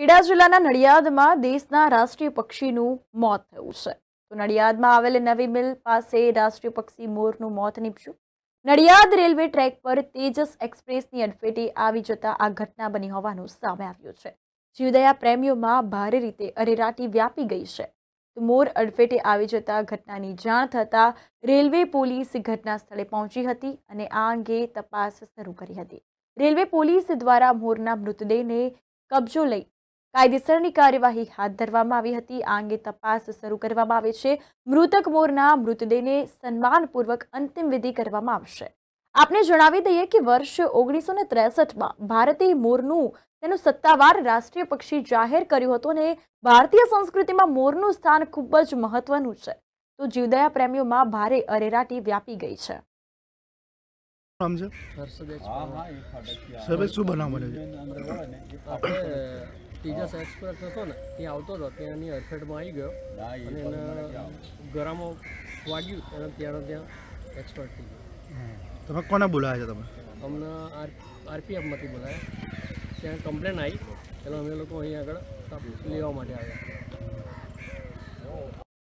ખેડા જિલ્લાના નડિયાદમાં દેશના રાષ્ટ્રીય પક્ષીનું મોત થયું છે તો નડિયાદમાં આવેલ નવી મિલ પાસે રાષ્ટ્રીય પક્ષી મોરનું મોત નીપજ્યું નડિયાદ રેલવે ટ્રેક પર તેજસ એક્સપ્રેસની અડફેટે આવી જતા આ ઘટના બની હોવાનું સામે આવ્યું છે જીવદયા પ્રેમીઓમાં ભારે રીતે અરેરાટી વ્યાપી ગઈ છે મોર અડફેટે આવી જતા ઘટનાની જાણ થતાં રેલવે પોલીસ ઘટના સ્થળે પહોંચી હતી અને આ અંગે તપાસ શરૂ કરી હતી રેલવે પોલીસ દ્વારા મોરના મૃતદેહને કબજો લઈ કાયદેસરની કાર્યવાહી હાથ ધરવામાં આવી હતી આ અંગે તપાસ શરૂ કરવામાં આવી છે મૃતક મોરના મૃતદેહને સન્માનપૂર્વક અંતિમ વિધિ કરવામાં આવશે આપને જણાવી દઈએ કે વર્ષ ઓગણીસો ને ત્રેસઠમાં ભારતે મોરનું તેનું સત્તાવાર રાષ્ટ્રીય પક્ષી જાહેર કર્યું હતું અને ભારતીય સંસ્કૃતિમાં મોરનું સ્થાન ખૂબ જ મહત્વનું છે તો જીવદયા પ્રેમીઓમાં ભારે અરેરાટી વ્યાપી ગઈ છે નામ છે શું બનાવ બન્યો છે તેજસ એક્સપ્રેસ હતો ને એ આવતો હતો ત્યાં એની આવી ગયો અને એને ગરામાં વાગ્યું અને ત્યાંનો ત્યાં એક્સપર્ટ થઈ ગયો તમે કોને બોલાવ્યા છે તમે અમને આર આરપીએફમાંથી બોલાવ્યા ત્યાં કમ્પ્લેન આવી એટલે અમે લોકો અહીં આગળ લેવા માટે આવ્યા